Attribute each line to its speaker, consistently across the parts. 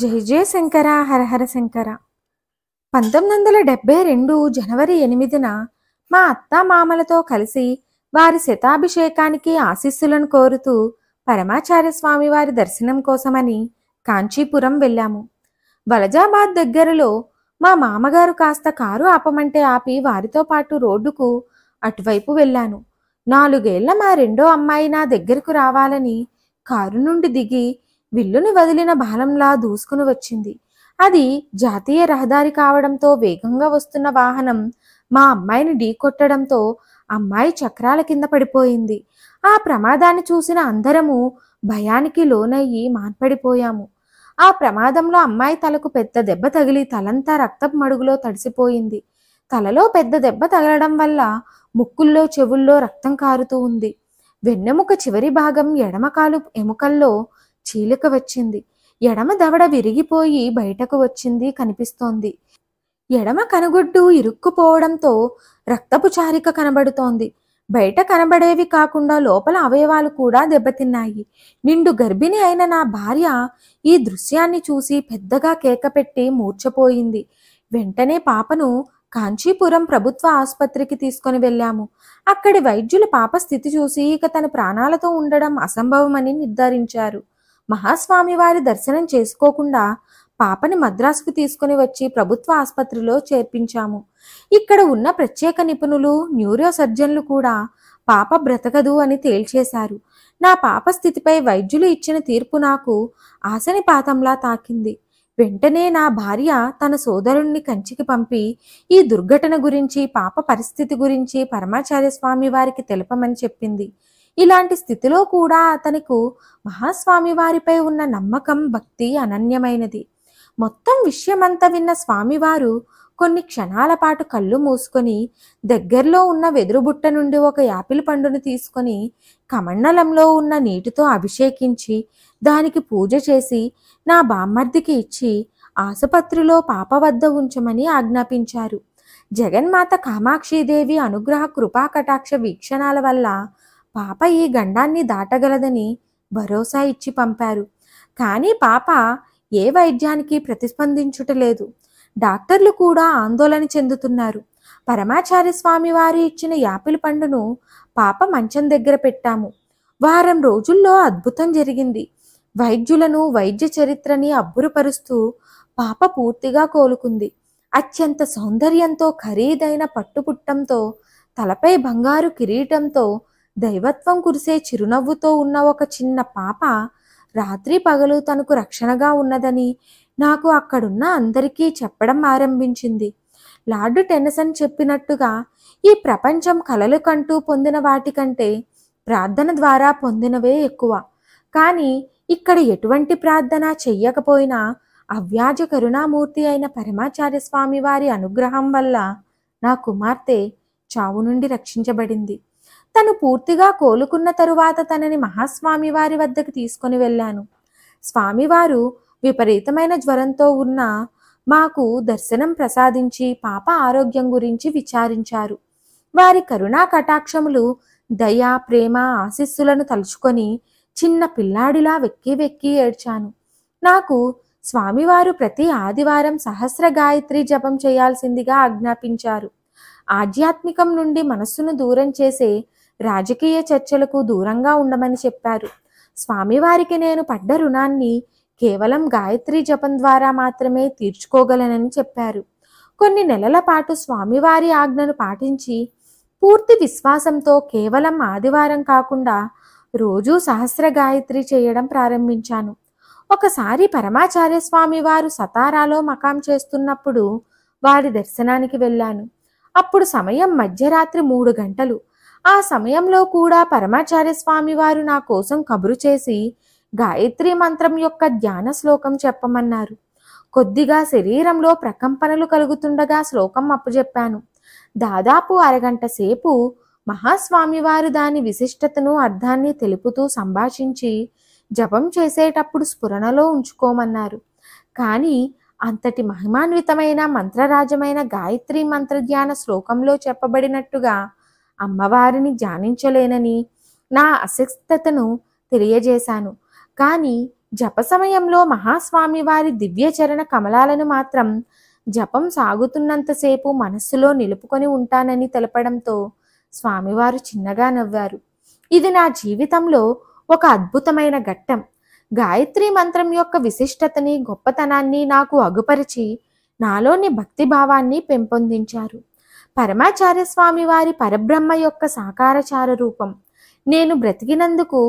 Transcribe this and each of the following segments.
Speaker 1: జై జయ శంకర హరహర శంకర పంతొమ్మిది వందల డెబ్బై రెండు జనవరి ఎనిమిదిన మా అత్త మామలతో కలిసి వారి శతాభిషేకానికి ఆశీస్సులను కోరుతూ పరమాచార్య స్వామి వారి దర్శనం కోసమని కాంచీపురం వెళ్ళాము వలజాబాద్ దగ్గరలో మా మామగారు కాస్త కారు ఆపమంటే ఆపి వారితో పాటు రోడ్డుకు అటువైపు వెళ్ళాను నాలుగేళ్ల మా రెండో అమ్మాయి నా దగ్గరకు రావాలని కారు నుండి దిగి విల్లును వదిలిన బాలంలా దూసుకుని వచ్చింది అది జాతీయ రహదారి కావడంతో వేగంగా వస్తున్న వాహనం మా అమ్మాయిని ఢీకొట్టడంతో అమ్మాయి చక్రాల కింద పడిపోయింది ఆ ప్రమాదాన్ని చూసిన అందరము భయానికి లోనయ్యి మాన్పడిపోయాము ఆ ప్రమాదంలో అమ్మాయి తలకు పెద్ద దెబ్బ తగిలి తలంతా రక్తపు మడుగులో తడిసిపోయింది తలలో పెద్ద దెబ్బ తగలడం వల్ల ముక్కుల్లో చెవుల్లో రక్తం కారుతూ ఉంది వెన్నెముక చివరి భాగం ఎడమకాలు ఎముకల్లో చీలిక వచ్చింది ఎడమ దవడ విరిగిపోయి బయటకు వచ్చింది కనిపిస్తోంది ఎడమ కనుగొడ్డు ఇరుక్కుపోవడంతో రక్తపు చారిక కనబడుతోంది బయట కనబడేవి కాకుండా లోపల అవయవాలు కూడా దెబ్బతిన్నాయి నిండు గర్భిణి అయిన నా భార్య ఈ దృశ్యాన్ని చూసి పెద్దగా కేకపెట్టి మూర్చపోయింది వెంటనే పాపను కాంచీపురం ప్రభుత్వ ఆసుపత్రికి తీసుకొని వెళ్ళాము అక్కడి వైద్యులు పాప స్థితి చూసి ఇక తన ప్రాణాలతో ఉండడం అసంభవమని నిర్ధారించారు మహాస్వామి వారి దర్శనం చేసుకోకుండా పాపని మద్రాసుకు తీసుకుని వచ్చి ప్రభుత్వ ఆసుపత్రిలో చేర్పించాము ఇక్కడ ఉన్న ప్రత్యేక నిపుణులు న్యూరో సర్జన్లు కూడా పాప బ్రతకదు అని తేల్చేశారు నా పాప స్థితిపై వైద్యులు ఇచ్చిన తీర్పు నాకు ఆశని పాతంలా తాకింది వెంటనే నా భార్య తన సోదరుణ్ణి కంచికి పంపి ఈ దుర్ఘటన గురించి పాప పరిస్థితి గురించి పరమాచార్య స్వామి వారికి తెలపమని చెప్పింది ఇలాంటి స్థితిలో కూడా అతనికు మహాస్వామి వారిపై ఉన్న నమ్మకం భక్తి అనన్యమైనది మొత్తం విషయమంతా విన్న స్వామివారు కొన్ని క్షణాల పాటు కళ్ళు మూసుకొని దగ్గరలో ఉన్న వెదురుబుట్ట నుండి ఒక యాపిల్ పండును తీసుకొని కమండలంలో ఉన్న నీటితో అభిషేకించి దానికి పూజ చేసి నా బామ్మర్దికి ఇచ్చి ఆసుపత్రిలో పాప వద్ద ఉంచమని ఆజ్ఞాపించారు జగన్మాత కామాక్షీదేవి అనుగ్రహ కృపా కటాక్ష వీక్షణాల వల్ల పాప ఈ గండాన్ని దాటగలదని భరోసా ఇచ్చి పంపారు కానీ పాప ఏ వైద్యానికి ప్రతిస్పందించుటలేదు డాక్టర్లు కూడా ఆందోళన చెందుతున్నారు పరమాచార్య స్వామి వారు ఇచ్చిన యాపిల్ పండును పాప మంచం దగ్గర పెట్టాము వారం రోజుల్లో అద్భుతం జరిగింది వైద్యులను వైద్య చరిత్రని అబ్బురుపరుస్తూ పాప పూర్తిగా కోలుకుంది అత్యంత సౌందర్యంతో ఖరీదైన పట్టుపుట్టంతో తలపై బంగారు కిరీటంతో దైవత్వం కురిసే చిరునవ్వుతో ఉన్న ఒక చిన్న పాప రాత్రి పగలు తనకు రక్షణగా ఉన్నదని నాకు అక్కడున్న అందరికీ చెప్పడం ఆరంభించింది లార్డు టెన్నిసన్ చెప్పినట్టుగా ఈ ప్రపంచం కలలు కంటూ పొందిన వాటికంటే ప్రార్థన ద్వారా పొందినవే ఎక్కువ కానీ ఇక్కడ ఎటువంటి ప్రార్థన చెయ్యకపోయినా అవ్యాజ కరుణామూర్తి అయిన పరమాచార్య స్వామి వారి అనుగ్రహం వల్ల నా కుమార్తె చావు నుండి రక్షించబడింది తను పూర్తిగా కోలుకున్న తరువాత తనని మహాస్వామి వారి వద్దకు తీసుకుని వెళ్ళాను స్వామివారు విపరీతమైన జ్వరంతో ఉన్న మాకు దర్శనం ప్రసాదించి పాప ఆరోగ్యం గురించి విచారించారు వారి కరుణా కటాక్షములు దయా ప్రేమ ఆశీస్సులను తలుచుకొని చిన్న పిల్లాడిలా వెక్కి వెక్కి ఏడ్చాను నాకు స్వామివారు ప్రతి ఆదివారం సహస్ర గాయత్రి జపం చేయాల్సిందిగా ఆజ్ఞాపించారు ఆధ్యాత్మికం నుండి మనస్సును దూరం చేసే రాజకీయ చర్చలకు దూరంగా ఉండమని చెప్పారు స్వామివారికి నేను పడ్డ రుణాన్ని కేవలం గాయత్రి జపం ద్వారా మాత్రమే తీర్చుకోగలనని చెప్పారు కొన్ని నెలల పాటు స్వామివారి ఆజ్ఞను పాటించి పూర్తి విశ్వాసంతో కేవలం ఆదివారం కాకుండా రోజూ సహస్ర గాయత్రి చేయడం ప్రారంభించాను ఒకసారి పరమాచార్య స్వామి వారు సతారాలో మకాం చేస్తున్నప్పుడు వారి దర్శనానికి వెళ్ళాను అప్పుడు సమయం మధ్యరాత్రి మూడు గంటలు ఆ సమయంలో కూడా పరమాచార్య స్వామి వారు నా కోసం కబురు చేసి గాయత్రి మంత్రం యొక్క ధ్యాన శ్లోకం చెప్పమన్నారు కొద్దిగా శరీరంలో ప్రకంపనలు కలుగుతుండగా శ్లోకం అప్పుచెప్పాను దాదాపు అరగంట సేపు మహాస్వామివారు దాని విశిష్టతను అర్థాన్ని తెలుపుతూ సంభాషించి జపం చేసేటప్పుడు స్ఫురణలో ఉంచుకోమన్నారు కానీ అంతటి మహిమాన్వితమైన మంత్రరాజమైన గాయత్రి మంత్రధ్యాన శ్లోకంలో చెప్పబడినట్టుగా అమ్మవారిని ధ్యానించలేనని నా అశక్తతను తెలియజేశాను కానీ జప సమయంలో మహాస్వామి వారి దివ్యచరణ కమలాలను మాత్రం జపం సాగుతున్నంతసేపు మనస్సులో నిలుపుకొని ఉంటానని తెలపడంతో స్వామివారు చిన్నగా నవ్వారు ఇది నా జీవితంలో ఒక అద్భుతమైన ఘట్టం గాయత్రి మంత్రం యొక్క విశిష్టతని గొప్పతనాన్ని నాకు అగుపరిచి నాలోని భక్తిభావాన్ని పెంపొందించారు పరమాచార్య స్వామి వారి పరబ్రహ్మ యొక్క సాకారచార రూపం నేను బ్రతికినందుకు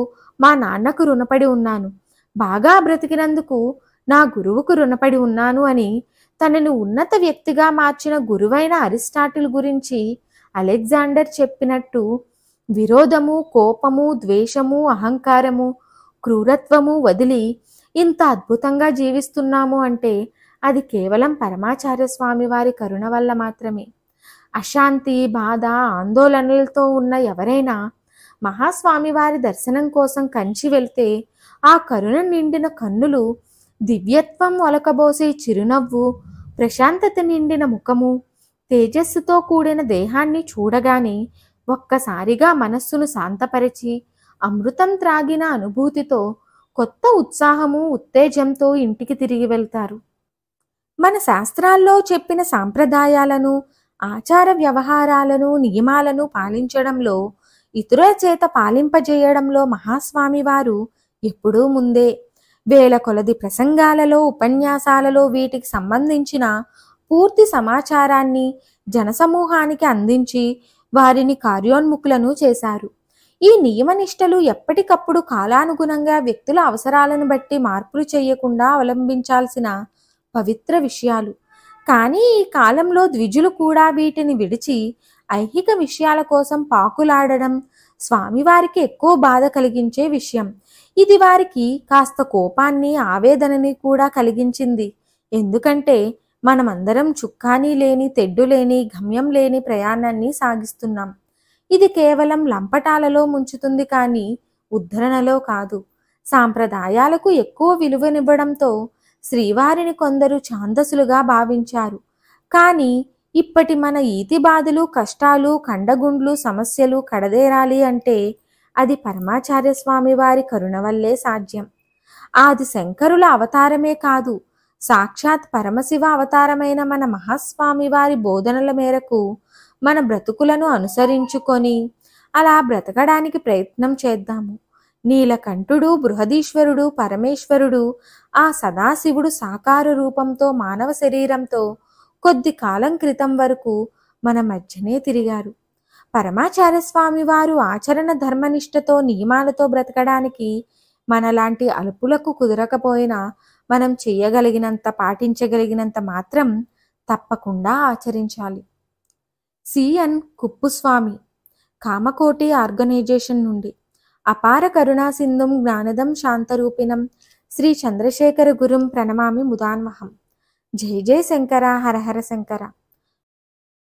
Speaker 1: మా నాన్నకు రుణపడి ఉన్నాను బాగా బ్రతికినందుకు నా గురువుకు రుణపడి ఉన్నాను అని తనను ఉన్నత వ్యక్తిగా మార్చిన గురువైన అరిస్టాటిల్ గురించి అలెగ్జాండర్ చెప్పినట్టు విరోధము కోపము ద్వేషము అహంకారము క్రూరత్వము వదిలి ఇంత అద్భుతంగా జీవిస్తున్నాము అంటే అది కేవలం పరమాచార్య స్వామి వారి కరుణ వల్ల మాత్రమే అశాంతి బాధ ఆందోళనలతో ఉన్న ఎవరైనా మహాస్వామివారి దర్శనం కోసం కంచి వెళ్తే ఆ కరుణ నిండిన కన్నులు దివ్యత్వం ఒలకబోసే చిరునవ్వు ప్రశాంతత నిండిన ముఖము తేజస్సుతో కూడిన దేహాన్ని చూడగానే ఒక్కసారిగా మనస్సును శాంతపరిచి అమృతం త్రాగిన అనుభూతితో కొత్త ఉత్సాహము ఉత్తేజంతో ఇంటికి తిరిగి వెళ్తారు మన శాస్త్రాల్లో చెప్పిన సాంప్రదాయాలను ఆచార వ్యవహారాలను నియమాలను పాలించడంలో ఇతరుల చేత పాలింపజేయడంలో మహాస్వామి వారు ఎప్పుడూ ముందే వేల కొలది ప్రసంగాలలో ఉపన్యాసాలలో వీటికి సంబంధించిన పూర్తి సమాచారాన్ని జనసమూహానికి అందించి వారిని కార్యోన్ముఖులను చేశారు ఈ నియమనిష్టలు ఎప్పటికప్పుడు కాలానుగుణంగా వ్యక్తుల అవసరాలను బట్టి మార్పులు చేయకుండా అవలంబించాల్సిన పవిత్ర విషయాలు కానీ ఈ కాలంలో ద్విజులు కూడా వీటిని విడిచి ఐహిక విషయాల కోసం పాకులాడడం స్వామివారికి ఎక్కువ బాధ కలిగించే విషయం ఇది వారికి కాస్త కోపాన్ని ఆవేదనని కూడా కలిగించింది ఎందుకంటే మనమందరం చుక్కాని లేని తెడ్డు లేని గమ్యం లేని ప్రయాణాన్ని సాగిస్తున్నాం ఇది కేవలం లంపటాలలో ముంచుతుంది కానీ ఉద్ధరణలో కాదు సాంప్రదాయాలకు ఎక్కువ విలువనివ్వడంతో శ్రీవారిని కొందరు ఛాందసులుగా భావించారు కానీ ఇప్పటి మన ఈతి బాధలు కష్టాలు కండగుండ్లు సమస్యలు కడదేరాలి అంటే అది పరమాచార్య స్వామి వారి కరుణ వల్లే సాధ్యం ఆది శంకరుల అవతారమే కాదు సాక్షాత్ పరమశివ అవతారమైన మన మహాస్వామి వారి బోధనల మేరకు మన బ్రతుకులను అనుసరించుకొని అలా బ్రతకడానికి ప్రయత్నం చేద్దాము నీలకంఠుడు బృహదీశ్వరుడు పరమేశ్వరుడు ఆ సదాశివుడు సాకార రూపంతో మానవ శరీరంతో కొద్ది కాలం క్రితం వరకు మన మధ్యనే తిరిగారు పరమాచార్య స్వామి వారు ఆచరణ ధర్మనిష్టతో నియమాలతో బ్రతకడానికి మనలాంటి అలుపులకు కుదరకపోయినా మనం చేయగలిగినంత పాటించగలిగినంత మాత్రం తప్పకుండా ఆచరించాలి సిఎన్ కుప్పుస్వామి కామకోటి ఆర్గనైజేషన్ నుండి అపార కరుణాసింధుం జ్ఞానదం శాంతరూపిణం శ్రీ చంద్రశేఖర గురుం ప్రణమామి ముదాన్వహం జై జయ శంకర హరహర శంకర